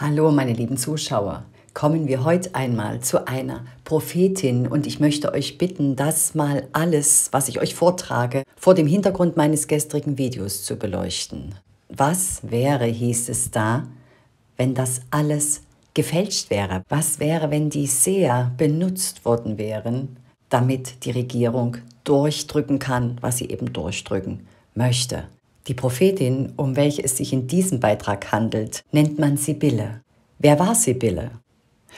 Hallo meine lieben Zuschauer, kommen wir heute einmal zu einer Prophetin und ich möchte euch bitten, das mal alles, was ich euch vortrage, vor dem Hintergrund meines gestrigen Videos zu beleuchten. Was wäre, hieß es da, wenn das alles gefälscht wäre? Was wäre, wenn die Seher benutzt worden wären, damit die Regierung durchdrücken kann, was sie eben durchdrücken möchte? Die Prophetin, um welche es sich in diesem Beitrag handelt, nennt man Sibylle. Wer war Sibylle?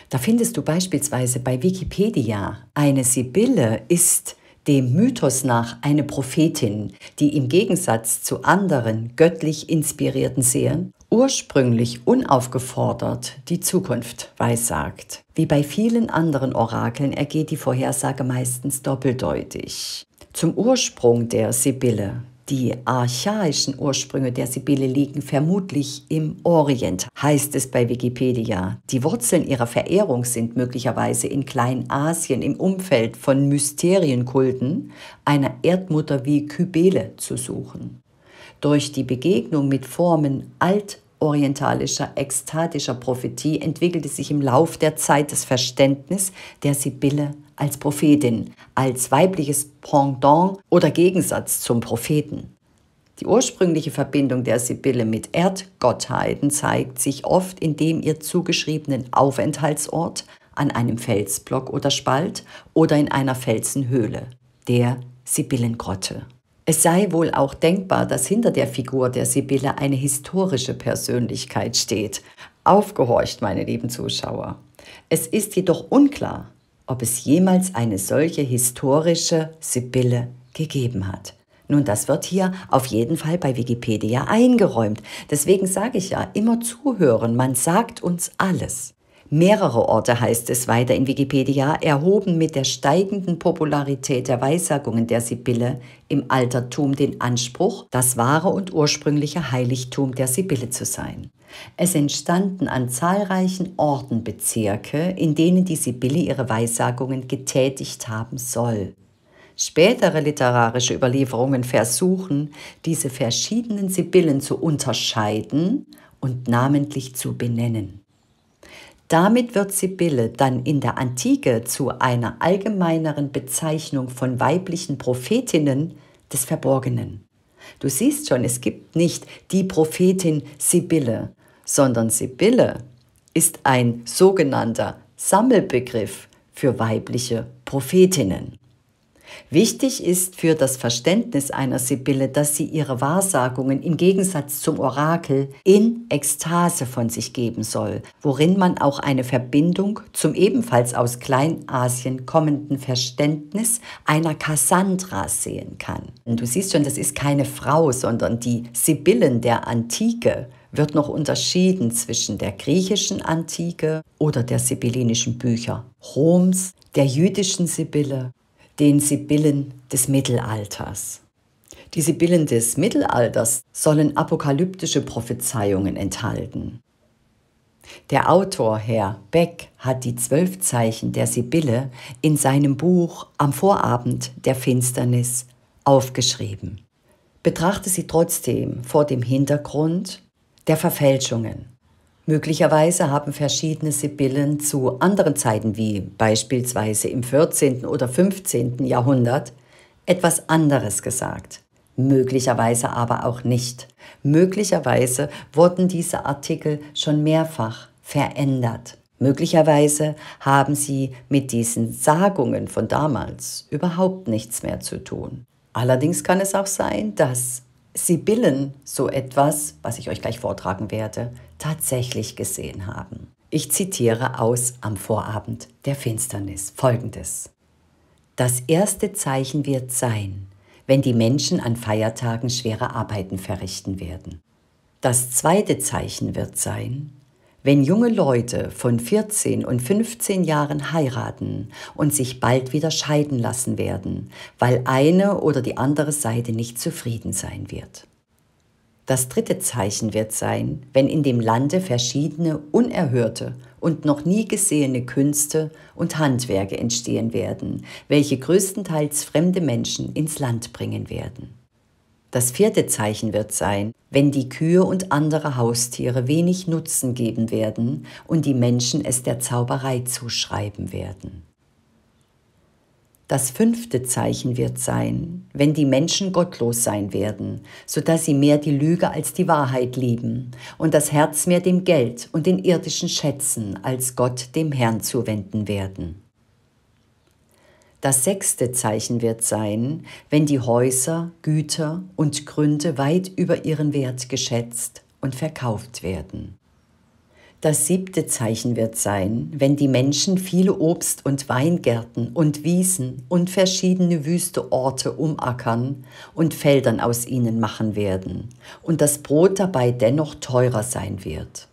Da findest du beispielsweise bei Wikipedia, eine Sibylle ist dem Mythos nach eine Prophetin, die im Gegensatz zu anderen göttlich inspirierten Seelen ursprünglich unaufgefordert die Zukunft weissagt. Wie bei vielen anderen Orakeln ergeht die Vorhersage meistens doppeldeutig. Zum Ursprung der Sibylle die archaischen Ursprünge der Sibylle liegen vermutlich im Orient, heißt es bei Wikipedia. Die Wurzeln ihrer Verehrung sind möglicherweise in Kleinasien im Umfeld von Mysterienkulten einer Erdmutter wie Kybele zu suchen. Durch die Begegnung mit Formen altorientalischer ekstatischer Prophetie entwickelte sich im Lauf der Zeit das Verständnis der Sibylle als Prophetin, als weibliches Pendant oder Gegensatz zum Propheten. Die ursprüngliche Verbindung der Sibylle mit Erdgottheiten zeigt sich oft in dem ihr zugeschriebenen Aufenthaltsort an einem Felsblock oder Spalt oder in einer Felsenhöhle, der Sibyllengrotte. Es sei wohl auch denkbar, dass hinter der Figur der Sibylle eine historische Persönlichkeit steht. Aufgehorcht, meine lieben Zuschauer. Es ist jedoch unklar, ob es jemals eine solche historische Sibylle gegeben hat. Nun, das wird hier auf jeden Fall bei Wikipedia eingeräumt. Deswegen sage ich ja, immer zuhören, man sagt uns alles. Mehrere Orte heißt es weiter in Wikipedia, erhoben mit der steigenden Popularität der Weissagungen der Sibylle im Altertum den Anspruch, das wahre und ursprüngliche Heiligtum der Sibylle zu sein. Es entstanden an zahlreichen Orten Bezirke, in denen die Sibylle ihre Weissagungen getätigt haben soll. Spätere literarische Überlieferungen versuchen, diese verschiedenen Sibyllen zu unterscheiden und namentlich zu benennen. Damit wird Sibylle dann in der Antike zu einer allgemeineren Bezeichnung von weiblichen Prophetinnen des Verborgenen. Du siehst schon, es gibt nicht die Prophetin Sibylle, sondern Sibylle ist ein sogenannter Sammelbegriff für weibliche Prophetinnen. Wichtig ist für das Verständnis einer Sibylle, dass sie ihre Wahrsagungen im Gegensatz zum Orakel in Ekstase von sich geben soll, worin man auch eine Verbindung zum ebenfalls aus Kleinasien kommenden Verständnis einer Kassandra sehen kann. Und du siehst schon, das ist keine Frau, sondern die Sibyllen der Antike wird noch unterschieden zwischen der griechischen Antike oder der sibyllinischen Bücher Roms, der jüdischen Sibylle den Sibyllen des Mittelalters. Die Sibyllen des Mittelalters sollen apokalyptische Prophezeiungen enthalten. Der Autor Herr Beck hat die zwölf Zeichen der Sibylle in seinem Buch Am Vorabend der Finsternis aufgeschrieben. Betrachte sie trotzdem vor dem Hintergrund der Verfälschungen. Möglicherweise haben verschiedene Sibyllen zu anderen Zeiten wie beispielsweise im 14. oder 15. Jahrhundert etwas anderes gesagt, möglicherweise aber auch nicht. Möglicherweise wurden diese Artikel schon mehrfach verändert. Möglicherweise haben sie mit diesen Sagungen von damals überhaupt nichts mehr zu tun. Allerdings kann es auch sein, dass Sibyllen so etwas, was ich euch gleich vortragen werde, tatsächlich gesehen haben. Ich zitiere aus Am Vorabend der Finsternis folgendes. Das erste Zeichen wird sein, wenn die Menschen an Feiertagen schwere Arbeiten verrichten werden. Das zweite Zeichen wird sein, wenn junge Leute von 14 und 15 Jahren heiraten und sich bald wieder scheiden lassen werden, weil eine oder die andere Seite nicht zufrieden sein wird. Das dritte Zeichen wird sein, wenn in dem Lande verschiedene unerhörte und noch nie gesehene Künste und Handwerke entstehen werden, welche größtenteils fremde Menschen ins Land bringen werden. Das vierte Zeichen wird sein, wenn die Kühe und andere Haustiere wenig Nutzen geben werden und die Menschen es der Zauberei zuschreiben werden. Das fünfte Zeichen wird sein, wenn die Menschen gottlos sein werden, sodass sie mehr die Lüge als die Wahrheit lieben und das Herz mehr dem Geld und den irdischen Schätzen als Gott dem Herrn zuwenden werden. Das sechste Zeichen wird sein, wenn die Häuser, Güter und Gründe weit über ihren Wert geschätzt und verkauft werden. Das siebte Zeichen wird sein, wenn die Menschen viele Obst- und Weingärten und Wiesen und verschiedene wüste Orte umackern und Feldern aus ihnen machen werden und das Brot dabei dennoch teurer sein wird.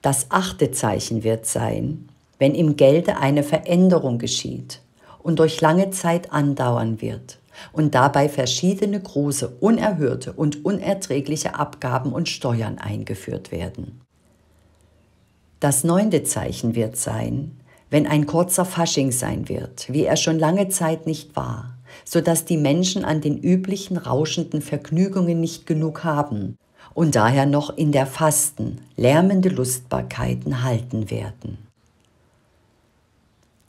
Das achte Zeichen wird sein, wenn im Gelde eine Veränderung geschieht und durch lange Zeit andauern wird und dabei verschiedene große, unerhörte und unerträgliche Abgaben und Steuern eingeführt werden. Das neunte Zeichen wird sein, wenn ein kurzer Fasching sein wird, wie er schon lange Zeit nicht war, so dass die Menschen an den üblichen rauschenden Vergnügungen nicht genug haben und daher noch in der Fasten lärmende Lustbarkeiten halten werden.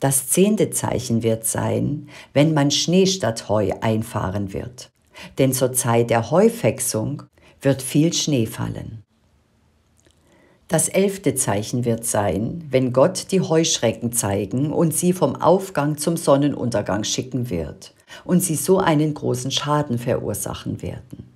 Das zehnte Zeichen wird sein, wenn man Schnee statt Heu einfahren wird. Denn zur Zeit der Heufächsung wird viel Schnee fallen. Das elfte Zeichen wird sein, wenn Gott die Heuschrecken zeigen und sie vom Aufgang zum Sonnenuntergang schicken wird und sie so einen großen Schaden verursachen werden.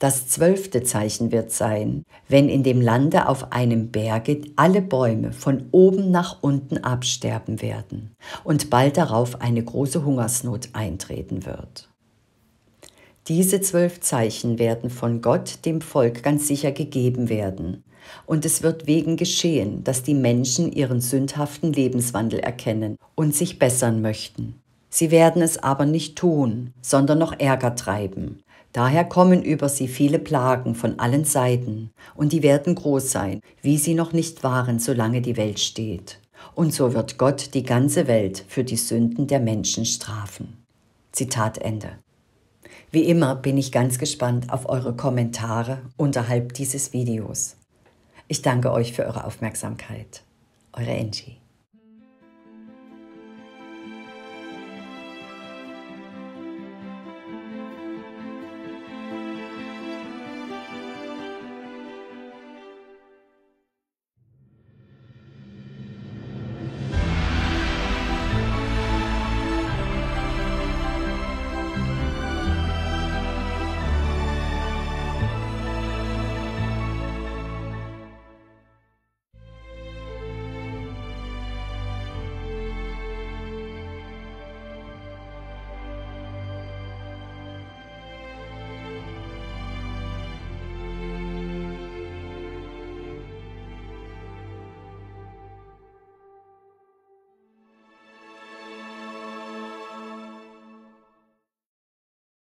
Das zwölfte Zeichen wird sein, wenn in dem Lande auf einem Berge alle Bäume von oben nach unten absterben werden und bald darauf eine große Hungersnot eintreten wird. Diese zwölf Zeichen werden von Gott dem Volk ganz sicher gegeben werden. Und es wird wegen geschehen, dass die Menschen ihren sündhaften Lebenswandel erkennen und sich bessern möchten. Sie werden es aber nicht tun, sondern noch Ärger treiben, Daher kommen über sie viele Plagen von allen Seiten, und die werden groß sein, wie sie noch nicht waren, solange die Welt steht. Und so wird Gott die ganze Welt für die Sünden der Menschen strafen. Zitat Ende. Wie immer bin ich ganz gespannt auf eure Kommentare unterhalb dieses Videos. Ich danke euch für eure Aufmerksamkeit. Eure Angie.